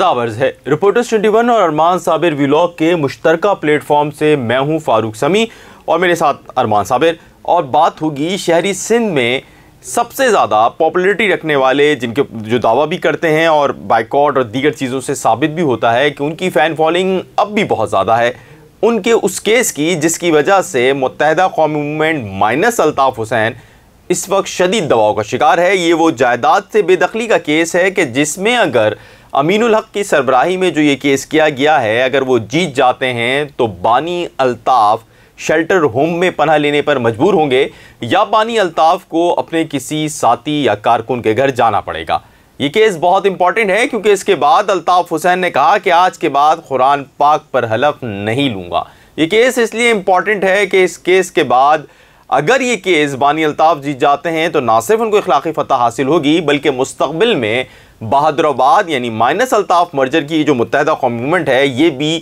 अर्ज है रिपोर्टर्स 21 और अरमान साबिर व्लॉग के मुश्तरक प्लेटफॉर्म से मैं हूं फारूक समी और मेरे साथ अरमान साबिर और बात होगी शहरी सिंध में सबसे ज़्यादा पॉपुलरिटी रखने वाले जिनके जो दावा भी करते हैं और बाइकॉट और दीगर चीज़ों से साबित भी होता है कि उनकी फ़ैन फॉलोइंग अब भी बहुत ज़्यादा है उनके उस केस की जिसकी वजह से मुतहदा कौमी मूवमेंट माइनस अल्ताफ़ हुसैन इस वक्त शदीद दबाव का शिकार है ये वो जायदाद से बेदखली का केस है कि जिसमें अगर अमीन हक की सरबराही में जो ये केस किया गया है अगर वो जीत जाते हैं तो बानी अल्ताफ़ शेल्टर होम में पनाह लेने पर मजबूर होंगे या बानी अल्ताफ़ को अपने किसी साथी या कारकुन के घर जाना पड़ेगा ये केस बहुत इंपॉर्टेंट है क्योंकि इसके बाद अल्ताफ़ हुसैन ने कहा कि आज के बाद कुरान पाक पर हलफ नहीं लूँगा ये केस इसलिए इम्पॉर्टेंट है कि इस केस के बाद अगर ये केस बानी अलताफ़ जीत जाते हैं तो ना सिर्फ उनको इखलाक़ी फ़तह हासिल होगी बल्कि मुस्तबिल में बहादुराबाद यानी माइनस अलताफ़ मर्जर की जो मुतहद कौम मूवमेंट है ये भी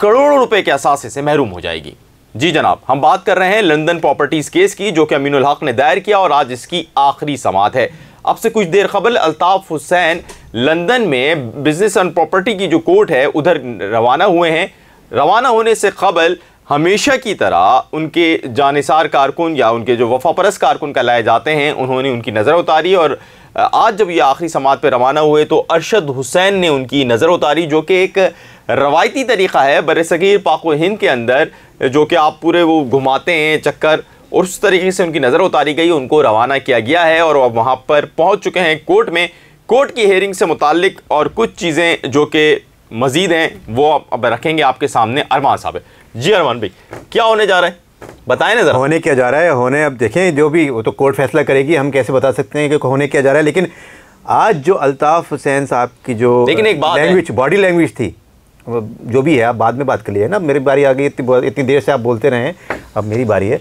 करोड़ों रुपए के असासे से महरूम हो जाएगी जी जनाब हम बात कर रहे हैं लंदन प्रॉपर्टीज़ केस की जो कि अमीन हक ने दायर किया और आज इसकी आखिरी समात है अब से कुछ देर कबल अल्ताफ़ हुसैन लंदन में बिजनेस एंड प्रॉपर्टी की जो कोर्ट है उधर रवाना हुए हैं रवाना होने से कबल हमेशा की तरह उनके जानसार कारकुन या उनके जो वफापरस कारकुन कहलाए जाते हैं उन्होंने उनकी नज़र उतारी और आज जब ये आखिरी समात पर रवाना हुए तो अरशद हुसैन ने उनकी नज़र उतारी जो कि एक रवायती तरीक़ा है बर सग़ीर पाको हिंद के अंदर जो कि आप पूरे वो घुमाते हैं चक्कर और उस तरीके से उनकी नज़र उतारी गई उनको रवाना किया गया है और अब वहाँ पर पहुँच चुके हैं कोर्ट में कोर्ट की हेयरिंग से मुतलिक और कुछ चीज़ें जो कि मज़ीद हैं वो अब रखेंगे आपके सामने अरमान साहब जी अरमान भाई क्या होने जा रहा है बताएं ना जरा होने क्या जा रहा है होने अब देखें जो भी वो तो कोर्ट फैसला करेगी हम कैसे बता सकते हैं कि होने क्या जा रहा है लेकिन आज जो अल्ताफ़ हुसैन साहब की जो लेकिन एक बात लैंग्वेज बॉडी लैंग्वेज थी जो भी है आप बाद में बात कर लिए ना मेरी बारी आ गई इतनी इतनी देर से आप बोलते रहे अब मेरी बारी है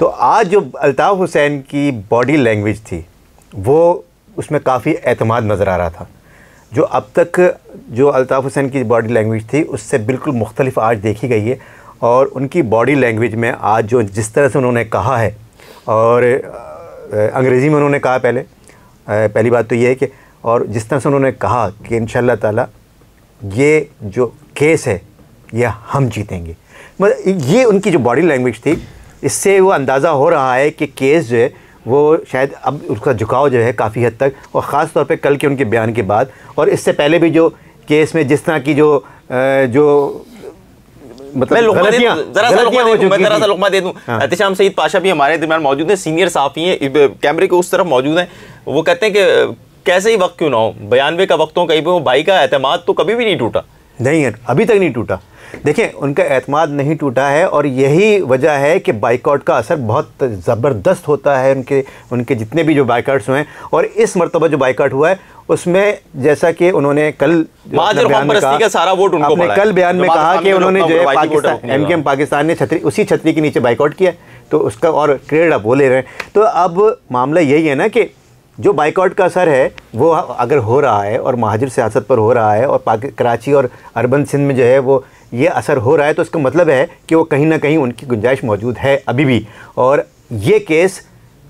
तो आज जो अल्ताफ़ हुसैन की बॉडी लैंग्वेज थी वो उसमें काफ़ी अतमाद नज़र आ रहा था जो अब तक जो अल्ताफ़ हुसैन की बॉडी लैंग्वेज थी उससे बिल्कुल मुख्तलिफ आज देखी गई है और उनकी बॉडी लैंग्वेज में आज जो जिस तरह से उन्होंने कहा है और अंग्रेज़ी में उन्होंने कहा पहले पहली बात तो ये है कि और जिस तरह से उन्होंने कहा कि इन ताला ये जो केस है ये हम जीतेंगे मतलब ये उनकी जो बॉडी लैंग्वेज थी इससे वो अंदाज़ा हो रहा है कि केस जो है वो शायद अब उसका झुकाव जो है काफ़ी हद तक और ख़ास तौर पे कल के उनके बयान के बाद और इससे पहले भी जो केस में जिस तरह की जो जो मतलब सईद हाँ। पाशा भी हमारे दरमियान मौजूद सीनियर साफ़ी कैमरे के उस तरफ मौजूद वो कहते हैं कि कैसे ही वक्त क्यों ना हो बयानवे का वक्त हो कहीं पर भाई का अहतमाद तो कभी भी नहीं टूटा नहीं है अभी तक नहीं टूटा देखें उनका अतमाद नहीं टूटा है और यही वजह है कि बाइकआउट का असर बहुत ज़बरदस्त होता है उनके उनके जितने भी जो बाइकआउट्स हुए हैं और इस मरतबा जो बाइकआउट हुआ है उसमें जैसा कि उन्होंने कल बयान में कहा, का सारा वोट उनको आपने कल बयान तो में कहा कि उन्होंने जो है एम के एम पाकिस्तान ने छतरी उसी छतरी के नीचे बाइकआउट किया तो उसका और क्रेडिट आप वो ले रहे हैं तो अब मामला यही है ना कि जो बाइकआउट का असर है वो अगर हो रहा है और महाजिर सियासत पर हो रहा है और कराची और अरबन सिंध में जो है वो ये असर हो रहा है तो इसका मतलब है कि वो कहीं ना कहीं उनकी गुंजाइश मौजूद है अभी भी और ये केस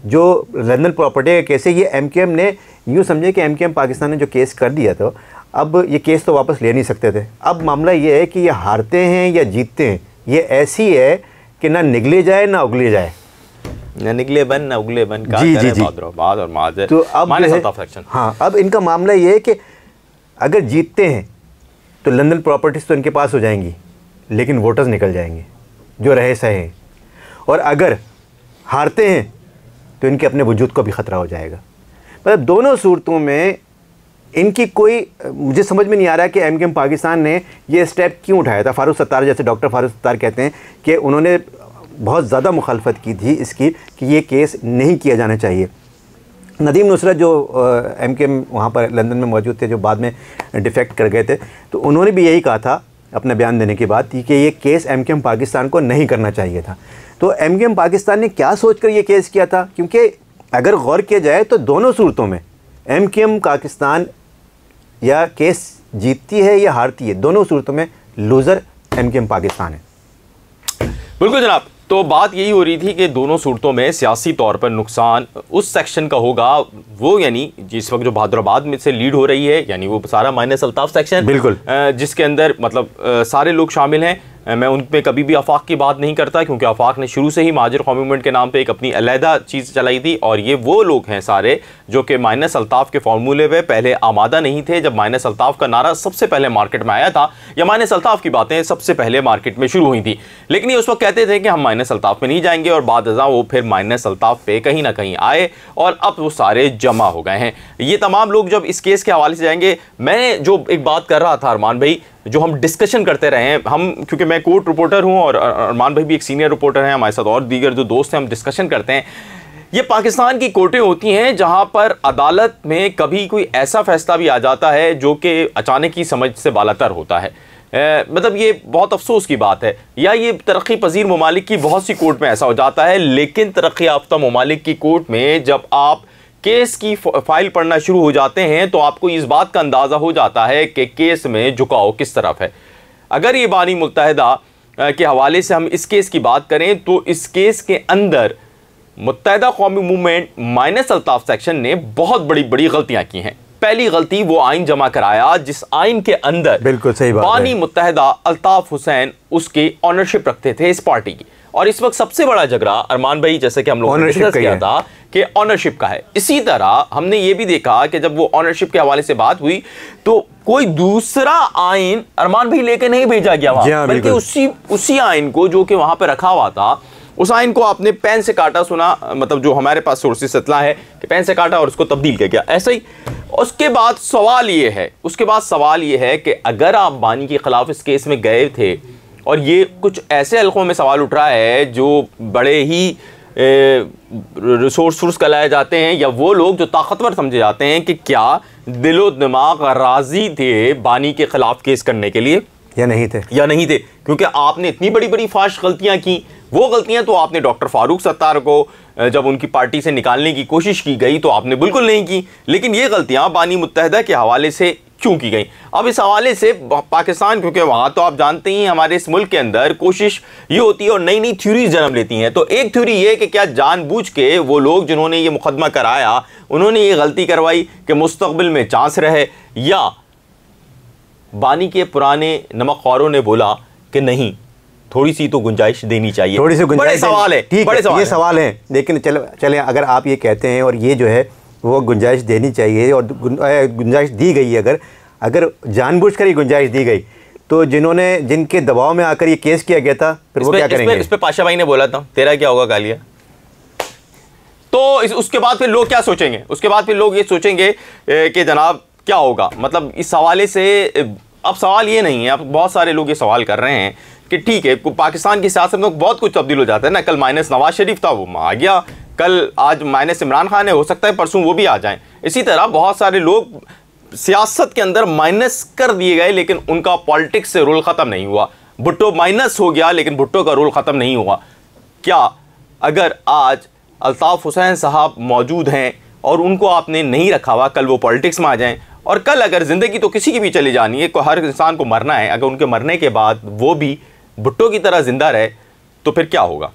जो लंदन प्रॉपर्टी का केस है ये एम ने यूँ समझे कि एम पाकिस्तान ने जो केस कर दिया था अब ये केस तो वापस ले नहीं सकते थे अब मामला ये है कि ये हारते हैं या जीतते हैं ये ऐसी है कि ना निगले जाए ना उगले जाए ना निकले बन ना उगले बन जी जी जी बाद और तो अब है, हाँ अब इनका मामला ये है कि अगर जीतते हैं तो लंदन प्रॉपर्टीज़ तो इनके पास हो जाएंगी लेकिन वोटर्स निकल जाएंगे जो रहे सहे और अगर हारते हैं तो इनके अपने वजूद को भी ख़तरा हो जाएगा मतलब दोनों सूरतों में इनकी कोई मुझे समझ में नहीं आ रहा कि एम के पाकिस्तान ने ये स्टेप क्यों उठाया था फारूक सत्तार जैसे डॉक्टर फारूक सत्तार कहते हैं कि उन्होंने बहुत ज़्यादा मुखालफत की थी इसकी कि ये केस नहीं किया जाना चाहिए नदीम नुसरत जो एम के एम वहाँ पर लंदन में मौजूद थे जो बाद में डिफेक्ट कर गए थे तो उन्होंने भी यही कहा था अपना बयान देने के बाद कि ये case M K M Pakistan को नहीं करना चाहिए था तो एम एम पाकिस्तान ने क्या सोच कर ये केस किया था क्योंकि अगर गौर किया जाए तो दोनों सूरतों में एम के एम पाकिस्तान या केस जीतती है या हारती है दोनों सूरतों में loser M K M Pakistan है बिल्कुल जनाब तो बात यही हो रही थी कि दोनों सूरतों में सियासी तौर पर नुकसान उस सेक्शन का होगा वो यानी जिस वक्त जो भाद्राबाद में से लीड हो रही है यानी वो सारा माइनस अल्ताफ सेक्शन बिल्कुल जिसके अंदर मतलब सारे लोग शामिल हैं मैं उन पर कभी भी आफाक की बात नहीं करता क्योंकि आफाक ने शुरू से ही माजर कौमी मूवमेंट के नाम पर एक अपनी अलहदा चीज़ चलाई थी और ये वो लोग हैं सारे जो कि माइनस अल्ताफ़ के फार्मूले पर पहले आमादा नहीं थे जब माइनस अल्ताफ़ का नारा सबसे पहले मार्केट में आया था या माइनस अल्ताफ़ की बातें सबसे पहले मार्केट में शुरू हुई थी लेकिन ये उस वक्त कहते थे कि हम माइनस अल्ताफ़ में नहीं जाएंगे और बाद हजा वो फिर माइनस अल्ताफ़ पे कहीं ना कहीं आए और अब वो सारे जमा हो गए हैं ये तमाम लोग जब इस केस के हवाले से जाएंगे मैं जो एक बात कर रहा था अरमान भाई जो हम डिस्कशन करते रहे हैं हम क्योंकि मैं कोर्ट रिपोर्टर हूँ और अरमान भाई भी एक सीनियर रिपोर्टर हैं हमारे साथ और दीगर जो दोस्त हैं हम डिस्कशन करते हैं ये पाकिस्तान की कोर्टें होती हैं जहां पर अदालत में कभी कोई ऐसा फैसला भी आ जाता है जो कि अचानक ही समझ से बालातर होता है मतलब ये बहुत अफसोस की बात है या ये तरक्की पजीर ममालिक की बहुत सी कोर्ट में ऐसा हो जाता है लेकिन तरक्की याफ्ता ममालिक की कोर्ट में जब आप केस की फाइल पढ़ना शुरू हो जाते हैं तो आपको इस बात का अंदाज़ा हो जाता है कि केस में झुकाव किस तरफ है अगर ये बानी मुतहदा के हवाले से हम इस केस की बात करें तो इस केस के अंदर मुतहदा कौमी मूवमेंट माइनस अल्ताफ़ सेक्शन ने बहुत बड़ी बड़ी गलतियाँ की हैं पहली गलती वो आइन जमा कराया जिस आइन के अंदर बिल्कुल सही बात बानी मुतहदा अल्ताफ हुसैन उसके ऑनरशिप रखते थे इस पार्टी की और इस वक्त सबसे बड़ा झगड़ा अरमान भाई जैसे कि हम लोगों ने किया था कि ऑनरशिप का है इसी तरह हमने ये भी देखा कि जब वो ऑनरशिप के हवाले से बात हुई तो कोई दूसरा आइन अरमान भाई लेके नहीं भेजा गया हाँ, बल्कि उसी उसी आइन को जो कि वहां पर रखा हुआ था उसाइन को आपने पेन से काटा सुना मतलब जो हमारे पास सोर्सेस इतना है कि पेन से काटा और उसको तब्दील किया गया ऐसे ही उसके बाद सवाल ये है उसके बाद सवाल ये है कि अगर आप बानी के ख़िलाफ़ इस केस में गए थे और ये कुछ ऐसे हल्कों में सवाल उठ रहा है जो बड़े ही रिसोर्स वर्स कहलाए जाते हैं या वो लोग जो ताकतवर समझे जाते हैं कि क्या दिलो दिमाग राज़ी थे बानी के ख़िलाफ़ केस करने के लिए या नहीं थे या नहीं थे क्योंकि आपने इतनी बड़ी बड़ी फाश गलतियाँ की वो गलतियां तो आपने डॉक्टर फारूक सत्तार को जब उनकी पार्टी से निकालने की कोशिश की गई तो आपने बिल्कुल नहीं की लेकिन ये गलतियां बानी मुतहदा के हवाले से क्यों की गई अब इस हवाले से पाकिस्तान क्योंकि वहाँ तो आप जानते ही हमारे इस मुल्क के अंदर कोशिश ये होती है और नई नई थ्यूरीज जन्म लेती हैं तो एक थ्यूरी ये कि क्या जानबूझ के वो लोग जिन्होंने ये मुकदमा कराया उन्होंने ये गलती करवाई कि मुस्तबिल में चांस रहे या बानी के पुराने नमक खोरों ने बोला कि नहीं थोड़ी सी तो गुंजाइश देनी चाहिए थोड़ी सी गुंजाइश सवाल है ठीक है ये सवाल है लेकिन चलो चले अगर आप ये कहते हैं और ये जो है वो गुंजाइश देनी चाहिए और गुंजाइश दी गई है अगर अगर जानबूझकर ये गुंजाइश दी गई तो जिन्होंने जिनके दबाव में आकर ये केस किया गया था फिर वो क्या करेंगे इस पे पाशा भाई ने बोला था तेरा क्या होगा कालिया तो इस, उसके बाद फिर लोग क्या सोचेंगे उसके बाद फिर लोग ये सोचेंगे कि जनाब क्या होगा मतलब इस हवाले से अब सवाल ये नहीं है अब बहुत सारे लोग ये सवाल कर रहे हैं कि ठीक है पाकिस्तान की सियासत में तो बहुत कुछ तब्दील हो जाता है ना कल माइनस नवाज शरीफ था वो आ गया कल आज माइनस इमरान खान है हो सकता है परसों वो भी आ जाएं इसी तरह बहुत सारे लोग सियासत के अंदर माइनस कर दिए गए लेकिन उनका पॉलिटिक्स से रोल ख़त्म नहीं हुआ भुट्टो माइनस हो गया लेकिन भुट्टो का रोल ख़त्म नहीं हुआ क्या अगर आज अल्ताफ़ हुसैन साहब मौजूद हैं और उनको आपने नहीं रखा हुआ कल वो पॉलिटिक्स में आ जाएं और कल अगर ज़िंदगी तो किसी की भी चली जानी है को तो हर इंसान को मरना है अगर उनके मरने के बाद वो भी भुट्टो की तरह ज़िंदा रहे तो फिर क्या होगा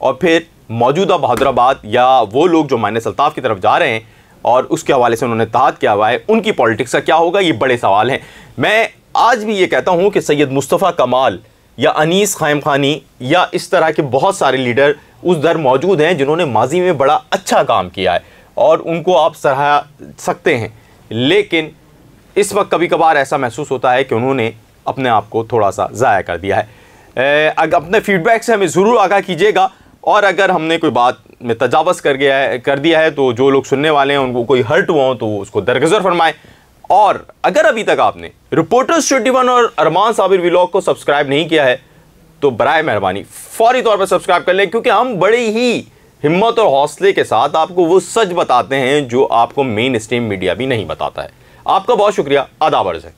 और फिर मौजूदा बहादुराबाद या वो लोग जो मायने सल्ताफ़ की तरफ जा रहे हैं और उसके हवाले से उन्होंने तहत किया हुआ है उनकी पॉलिटिक्स का क्या होगा ये बड़े सवाल हैं मैं आज भी ये कहता हूँ कि सैयद मुस्तफ़ा कमाल या अनीस खैम खानी या इस तरह के बहुत सारे लीडर उस दर मौजूद हैं जिन्होंने माजी में बड़ा अच्छा काम किया है और उनको आप सराह सकते हैं लेकिन इस वक्त कभी कभार ऐसा महसूस होता है कि उन्होंने अपने आप को थोड़ा सा ज़ाया कर दिया है अगर अपने फीडबैक से हमें ज़रूर आगाह कीजिएगा और अगर हमने कोई बात में तजावज़ कर गया है कर दिया है तो जो लोग सुनने वाले हैं उनको कोई हर्ट हुआ हो तो उसको दरगजर फरमाएं और अगर अभी तक आपने रिपोर्टर्स ट्वेंटी वन और अरमान साबिर व्लॉग को सब्सक्राइब नहीं किया है तो बर मेहरबानी फौरी तौर पर सब्सक्राइब कर लें क्योंकि हम बड़े ही हिम्मत और हौसले के साथ आपको वो सच बताते हैं जो आपको मेन स्ट्रीम मीडिया भी नहीं बताता है आपका बहुत शुक्रिया आदाबर्ज है